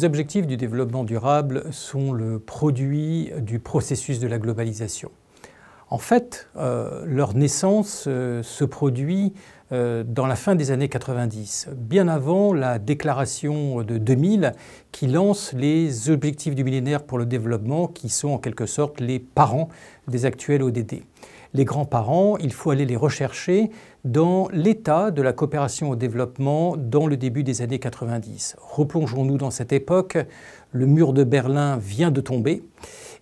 Les objectifs du développement durable sont le produit du processus de la globalisation. En fait, euh, leur naissance euh, se produit euh, dans la fin des années 90, bien avant la déclaration de 2000 qui lance les objectifs du millénaire pour le développement, qui sont en quelque sorte les parents des actuels ODD les grands-parents, il faut aller les rechercher dans l'état de la coopération au développement dans le début des années 90. Replongeons-nous dans cette époque. Le mur de Berlin vient de tomber.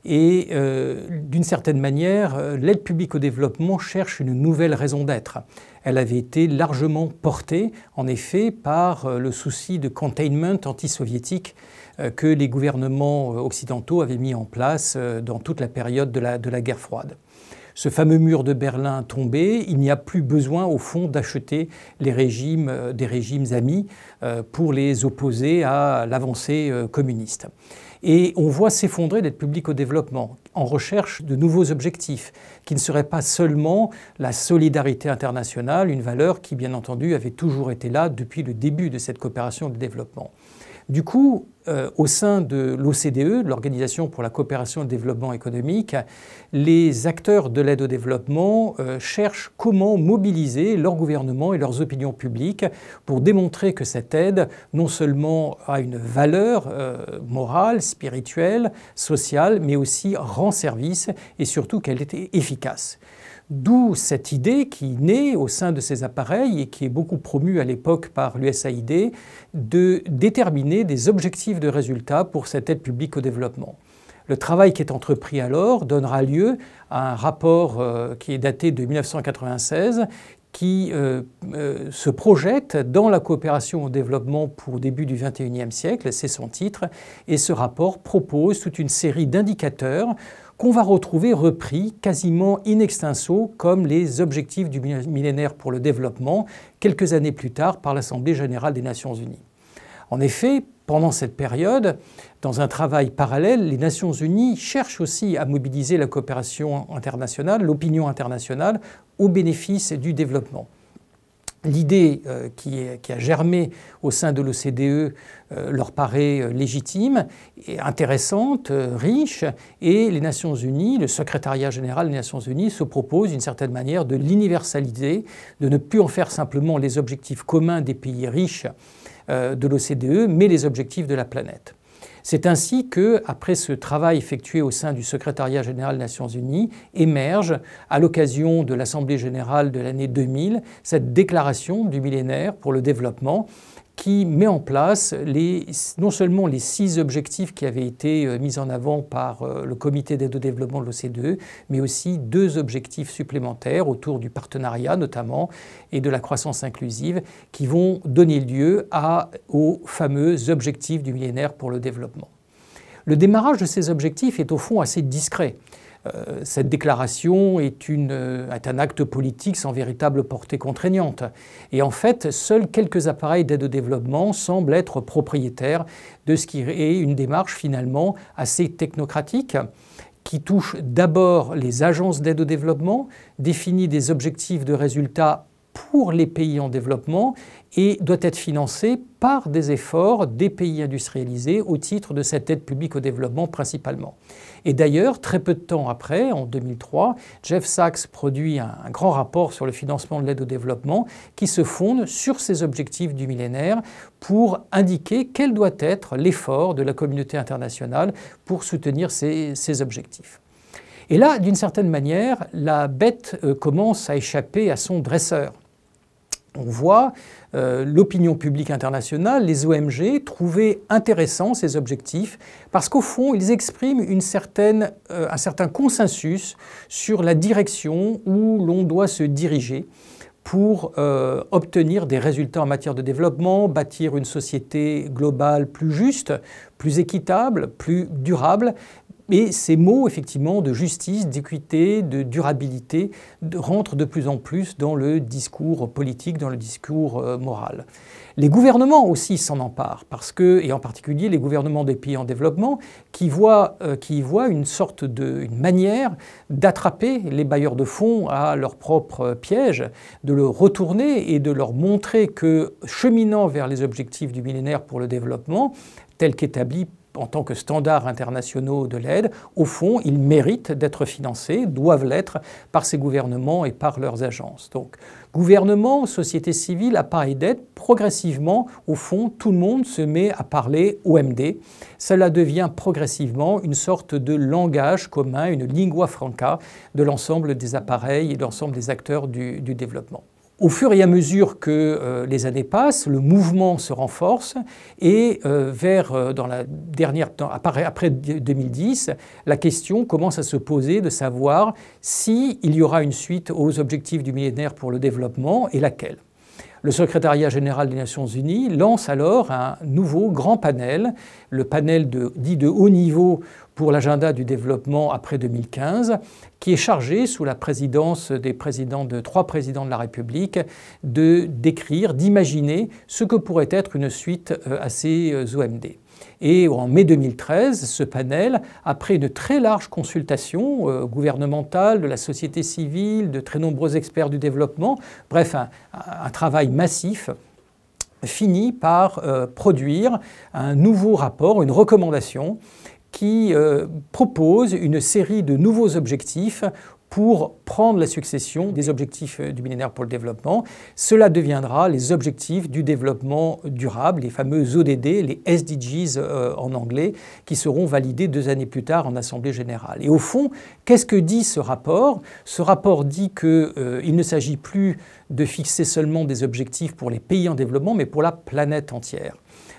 Et euh, d'une certaine manière, euh, l'aide publique au développement cherche une nouvelle raison d'être. Elle avait été largement portée, en effet, par euh, le souci de containment anti que les gouvernements occidentaux avaient mis en place dans toute la période de la guerre froide ce fameux mur de Berlin tombé, il n'y a plus besoin au fond d'acheter les régimes euh, des régimes amis euh, pour les opposer à l'avancée euh, communiste. Et on voit s'effondrer l'aide publique au développement, en recherche de nouveaux objectifs, qui ne seraient pas seulement la solidarité internationale, une valeur qui, bien entendu, avait toujours été là depuis le début de cette coopération de développement. Du coup, euh, au sein de l'OCDE, e, l'Organisation pour la coopération et le développement économique, les acteurs de l'aide au développement euh, cherchent comment mobiliser leur gouvernement et leurs opinions publiques pour démontrer que cette aide non seulement a une valeur euh, morale, spirituelle, sociale, mais aussi rend service et surtout qu'elle est efficace. D'où cette idée qui naît au sein de ces appareils et qui est beaucoup promue à l'époque par l'USAID de déterminer des objectifs de résultats pour cette aide publique au développement. Le travail qui est entrepris alors donnera lieu à un rapport euh, qui est daté de 1996 qui euh, euh, se projette dans la coopération au développement pour début du XXIe siècle, c'est son titre, et ce rapport propose toute une série d'indicateurs qu'on va retrouver repris quasiment in extenso comme les objectifs du millénaire pour le développement, quelques années plus tard par l'Assemblée générale des Nations unies. En effet, pendant cette période, dans un travail parallèle, les Nations unies cherchent aussi à mobiliser la coopération internationale, l'opinion internationale, au bénéfice du développement l'idée euh, qui, a germé au sein de l'OCDE euh, leur paraît euh, légitime, intéressante, riche, et les Nations Unies, le secrétariat général des Nations Unies se propose d'une certaine manière de l'universaliser, de ne plus en faire simplement les objectifs communs des pays riches de l'OCDE, mais les objectifs de la planète. C'est ainsi que, après ce travail effectué au sein du Secrétariat général des Nations Unies, émerge, à l'occasion de l'Assemblée générale de l'année 2000, cette déclaration du millénaire pour le développement qui met en place non seulement les six objectifs qui avaient été euh, mis en avant par euh, le comité d'aide au développement de l'OCDE, mais aussi deux objectifs supplémentaires autour du partenariat notamment et de la croissance inclusive qui vont donner lieu aux fameux objectifs du millénaire pour le développement. Le démarrage de ces objectifs est au fond assez discret. Euh, cette déclaration euh, est, un acte politique sans véritable portée contraignante. Et en fait, seuls quelques appareils d'aide au développement semblent être propriétaires de ce qui est une démarche finalement assez technocratique qui touche d'abord les agences d'aide au développement, définit des objectifs de résultats pour les pays en développement et doit être financé par des efforts des pays industrialisés au titre de cette aide publique au développement principalement. Et d'ailleurs, très peu de temps après, en 2003, Jeff Sachs produit un, grand rapport sur le financement de l'aide au développement qui se fonde sur ces objectifs du millénaire pour indiquer quel doit être l'effort de la communauté internationale pour soutenir ces, objectifs. Et là, d'une certaine manière, la bête euh, commence à échapper à son dresseur on voit euh, l'opinion publique internationale, les OMG, trouver intéressants ces objectifs parce qu'au fond, ils expriment euh, un certain consensus sur la direction où l'on doit se diriger pour euh, obtenir des résultats en matière de développement, bâtir une société globale plus juste, plus équitable, plus durable, et ces mots, effectivement, de justice, d'équité, de durabilité, rentrent de plus en plus dans le discours politique, dans le discours euh, moral. Les gouvernements aussi s'en emparent, parce que, et en particulier les gouvernements des pays en développement, qui voient, euh, voient une sorte de une manière d'attraper les bailleurs de fonds à leur propre piège, de le retourner et de leur montrer que, cheminant vers les objectifs du millénaire pour le développement, tel qu'établi en tant que standards internationaux de l'aide, au fond, ils méritent d'être financés, doivent l'être par ces gouvernements et par leurs agences. Donc, gouvernement, société civile, appareil d'aide, progressivement, au fond, tout le monde se met à parler OMD. Cela devient progressivement une sorte de langage commun, une lingua franca de l'ensemble des appareils et de l'ensemble des acteurs du, du développement au fur et à mesure que euh, les années passent, le mouvement se renforce et euh, vers euh, dans la dernière après, après, 2010, la question commence à se poser de savoir si y aura une suite aux objectifs du millénaire pour le développement et laquelle. Le secrétariat général des Nations Unies lance alors un nouveau grand panel, le panel dit de haut niveau pour l'agenda du développement après 2015, qui est chargé, sous la présidence des présidents de trois présidents de la République, de décrire, d'imaginer ce que pourrait être une suite euh, à ces euh, OMD. Et en mai 2013, ce panel, après une très large consultation euh, gouvernementale, de la société civile, de très nombreux experts du développement, bref, un, travail massif, finit par euh, produire un nouveau rapport, une recommandation qui euh, propose une série de nouveaux objectifs pour prendre la succession des objectifs euh, du millénaire pour le développement. Cela deviendra les objectifs du développement durable, les fameux ODD, les SDGs euh, en anglais, qui seront validés deux années plus tard en Assemblée générale. Et au fond, qu'est-ce que dit ce rapport Ce rapport dit qu'il euh, ne s'agit plus de fixer seulement des objectifs pour les pays en développement, mais pour la planète entière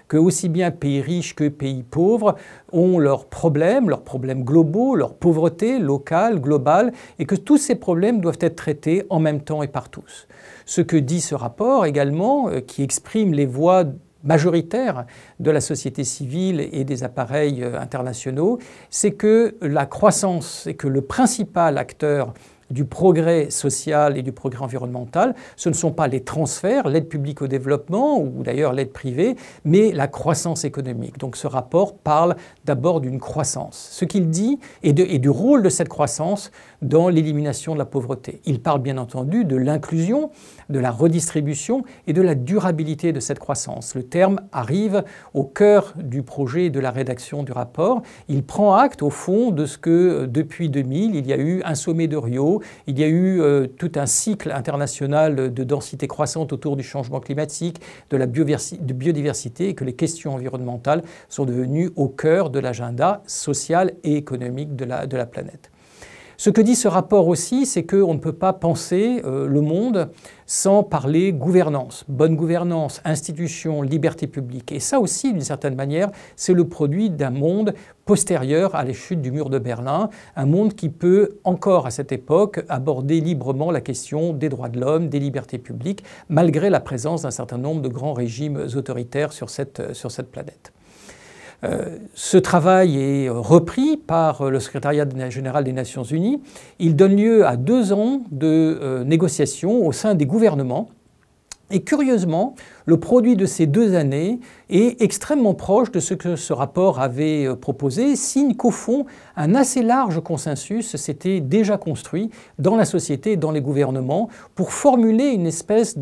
que aussi bien pays riches que pays pauvres ont leurs problèmes, leurs problèmes globaux, leur pauvreté locale, globale, et que tous ces problèmes doivent être traités en même temps et par tous. Ce que dit ce rapport également, euh, qui exprime les voix majoritaires de la société civile et des appareils euh, internationaux, c'est que la croissance et que le principal acteur du progrès social et du progrès environnemental, ce ne sont pas les transferts, l'aide publique au développement ou d'ailleurs l'aide privée, mais la croissance économique. Donc ce rapport parle d'abord d'une croissance. Ce qu'il dit est, de, du rôle de cette croissance dans l'élimination de la pauvreté. Il parle bien entendu de l'inclusion, de la redistribution et de la durabilité de cette croissance. Le terme arrive au cœur du projet de la rédaction du rapport. Il prend acte au fond de ce que euh, depuis 2000, il y a eu un sommet de Rio, il y a eu euh, tout un cycle international de densité croissante autour du changement climatique, de la biodiversité, et que les questions environnementales sont devenues au cœur de l'agenda social et économique de la planète. Ce que dit ce rapport aussi, c'est qu'on ne peut pas penser euh, le monde sans parler gouvernance, bonne gouvernance, institutions, liberté publique. Et ça aussi, d'une certaine manière, c'est le produit d'un monde postérieur à la chute du mur de Berlin, un monde qui peut encore à cette époque aborder librement la question des droits de l'homme, des libertés publiques, malgré la présence d'un certain nombre de grands régimes autoritaires sur cette, euh, sur cette planète. Euh, ce travail est repris par euh, le secrétariat général des Nations Unies. Il donne lieu à deux ans de euh, négociations au sein des gouvernements. Et curieusement, le produit de ces deux années est extrêmement proche de ce que ce rapport avait proposé, signe qu'au fond, un assez large consensus s'était déjà construit dans la société, et dans les gouvernements, pour formuler une espèce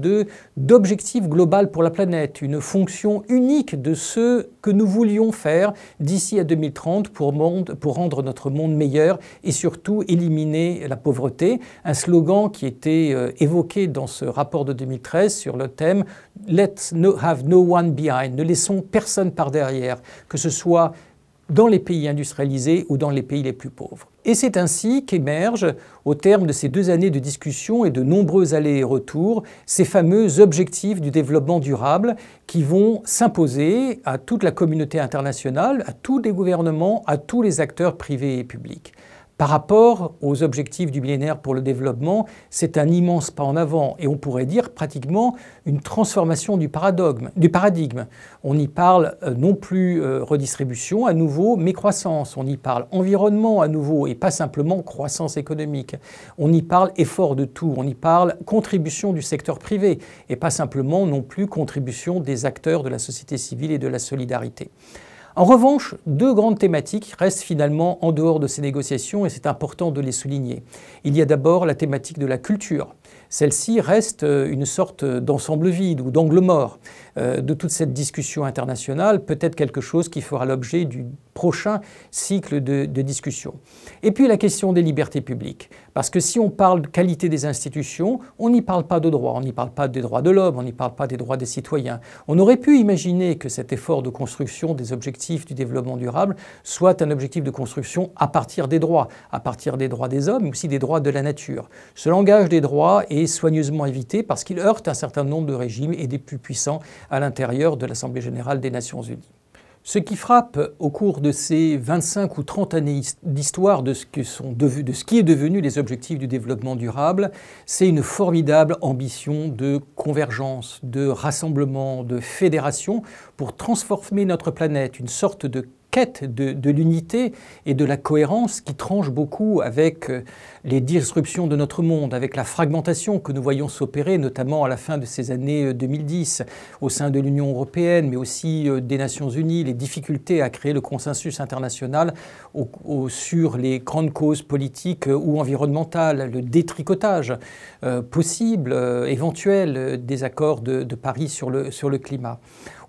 d'objectif global pour la planète, une fonction unique de ce que nous voulions faire d'ici à 2030 pour, monde, pour rendre notre monde meilleur et surtout éliminer la pauvreté. Un slogan qui était euh, évoqué dans ce rapport de 2013 sur le thème Let's no have no one behind, ne laissons personne par derrière, que ce soit dans les pays industrialisés ou dans les pays les plus pauvres. Et c'est ainsi qu'émergent, au terme de ces deux années de discussion et de nombreux allers et retours, ces fameux objectifs du développement durable qui vont s'imposer à toute la communauté internationale, à tous les gouvernements, à tous les acteurs privés et publics. Par rapport aux objectifs du millénaire pour le développement, c'est un immense pas en avant et on pourrait dire pratiquement une transformation du paradigme. On y parle euh, non plus euh, redistribution à nouveau, mais croissance. On y parle environnement à nouveau et pas simplement croissance économique. On y parle effort de tout. On y parle contribution du secteur privé et pas simplement non plus contribution des acteurs de la société civile et de la solidarité. En revanche, deux grandes thématiques restent finalement en dehors de ces négociations et c'est important de les souligner. Il y a d'abord la thématique de la culture. Celle-ci reste euh, une sorte d'ensemble vide ou d'angle mort. Euh, de toute cette discussion internationale, peut-être quelque chose qui fera l'objet du prochain cycle de, discussion. Et puis la question des libertés publiques, parce que si on parle de qualité des institutions, on n'y parle pas de droit, on n'y parle pas des droits de l'homme, on n'y parle pas des droits des citoyens. On aurait pu imaginer que cet effort de construction des objectifs du développement durable soit un objectif de construction à partir des droits, à partir des droits des hommes, mais aussi des droits de la nature. Ce langage des droits est soigneusement évité parce qu'il heurte un certain nombre de régimes et des plus puissants à l'intérieur de l'Assemblée générale des Nations unies. Ce qui frappe au cours de ces 25 ou 30 années d'histoire de, de, ce qui est devenu les objectifs du développement durable, c'est une formidable ambition de convergence, de rassemblement, de fédération pour transformer notre planète, une sorte de de, l'unité et de la cohérence qui tranche beaucoup avec euh, les disruptions de notre monde, avec la fragmentation que nous voyons s'opérer, notamment à la fin de ces années 2010, euh, au sein de l'Union européenne, mais aussi euh, des Nations unies, les difficultés à créer le consensus international sur les grandes causes politiques ou environnementales, le détricotage possible, éventuel des accords de, Paris sur le climat.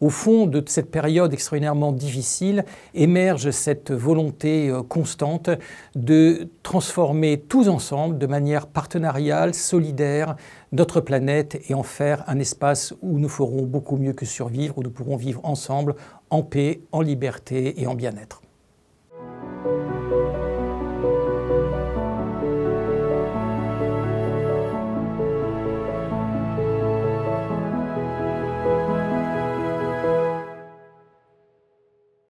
Au fond de cette période extraordinairement difficile émerge cette volonté euh, constante de transformer tous ensemble de manière partenariale, solidaire, notre planète et en faire un espace où nous ferons beaucoup mieux que survivre, où nous pourrons vivre ensemble en paix, en liberté et en bien-être.